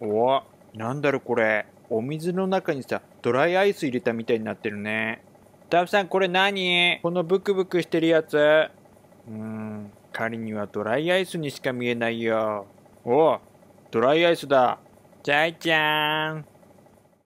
おなんだろこれお水の中にさドライアイス入れたみたいになってるねッフさんこれ何このブクブクしてるやつうん仮にはドライアイスにしか見えないよおドライアイスだジゃいちゃーん